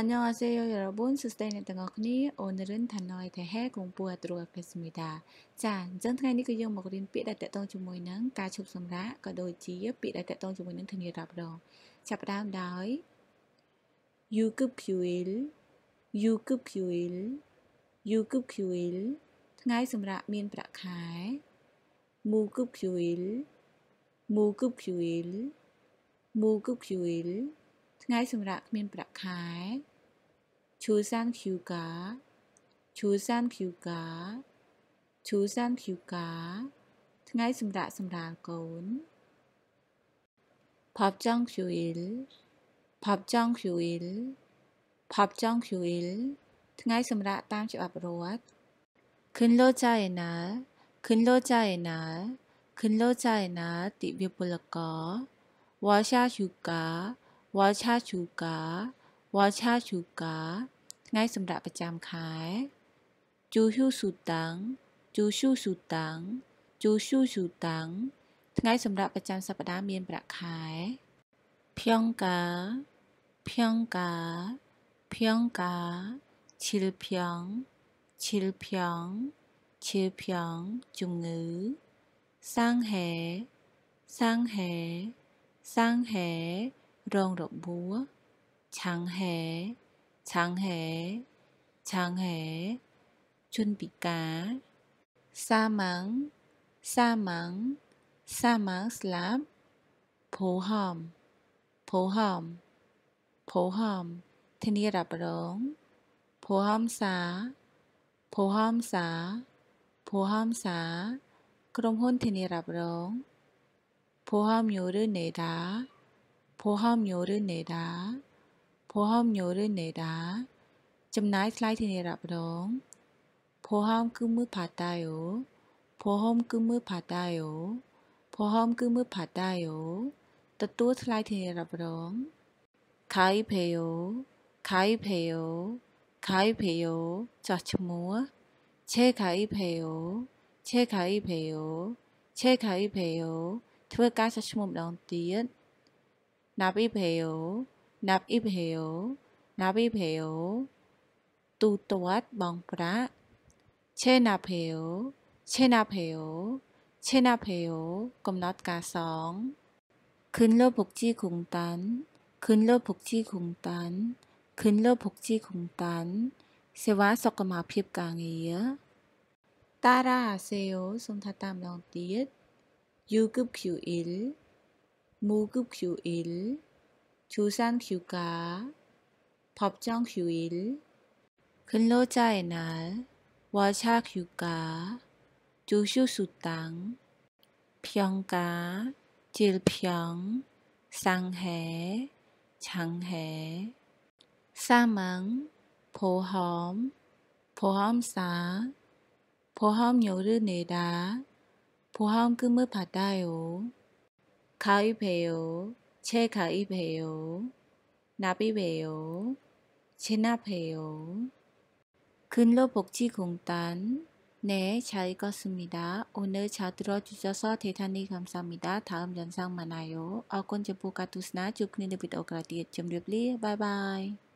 안녕하세요여러분수스테인의등어크니오늘은단어의대해공부하도록하겠습니다 자, 전ថ្ងៃនេះគឺយើងមករៀនពាក្យដែលតកតងជាមួយនឹងការឈប់សម្រាកក៏ដូចជាពាក្យដែលតកតងជាមួយនឹងធានារ៉ាប់រងចាប់ផ្ដើមដោយ Yukupkuil Yukupkuil Yukupkuil ថ្ងៃសម្រាប់មានប្រាក់ខែ Mukupkuil Mukupkuil Mukupkuil ง่ายสำหรับเมียนประคาย ชูซานคิวกา ชูซานคิวกา ชูซานคิวกาง่ายสำหรับสำราบกนพับจ้องคิวอิลพับจ้องคิวอิลพับจ้องคิวอิลง่ายสำหรับตามฉบับรถขึ้นโลใจนะขึ้นโลใจนะขึ้นโลใจนะติวิบุลกอวอชาชูกาวอชาชูกาวอชาชูกาง่ายสำหรับประจำขายจูชูสุตังจูชูสุตังจูชูสุตังง่ายสำหรับประจำสัปดาห์เมียนประขายพียงกาพียงกาพียงกาชิลพียองชิลพียองชิลพียงจุงงือสร้างแหสร้างแหสร้างแหรองดอกบัวช้างแหช้างแหช้างแหชุนปิกาซามังซามังซามังสลับโผหอมโผหอมโผหอมทีนี้รับร้องโผหอมสาโผหอมสาโผหอมสา กรมหุ้นทีนี้รับร้องโผหอมอยู่หรือเนดา 보험료를 내라. 보험료를 내라. 점나이 슬라이드 내라롱 보험금을 받아요. 보험금을 받아요. 보험금을 받아요. 또 슬라이드 내라롱 가입해요. 가입해요. 가입해요. 자, 뭐? 재가입해요. 재가입해요. 재가입해요. ធ្វើការសកមนับอีเพลนับอีเพลนับอีเพลตูตวัดบองพระ เชนาเพลเชนาเพลเชนาเพลกำนัดกาสองขึ้นโลบุกจี้คุงตันขึ้นโลบุกจี้คุงตันขึ้นโลบุกจี้คุงตัน เสวะสกมาพิบกางเอียตาราเซลสมทตามลองตีดยูกุบคิวอิล 모급 휴일, 주산 휴가, 법정 휴일, 근로자의 날, 월차 휴가, 주휴수당, 평가, 질평, 상해, 장해, 사망, 보험, 보험사, 보험료를 내다, 보험금을 받아요. 가입해요. 재가입해요. 납입해요. 체납해요. 근로복지공단 네, 잘 읽었습니다. 오늘 잘 들어주셔서 대단히 감사합니다. 다음 영상 만나요. 어건 정보가 두스나 주크니드 비디오 그라디에 좀 리블리 바이바이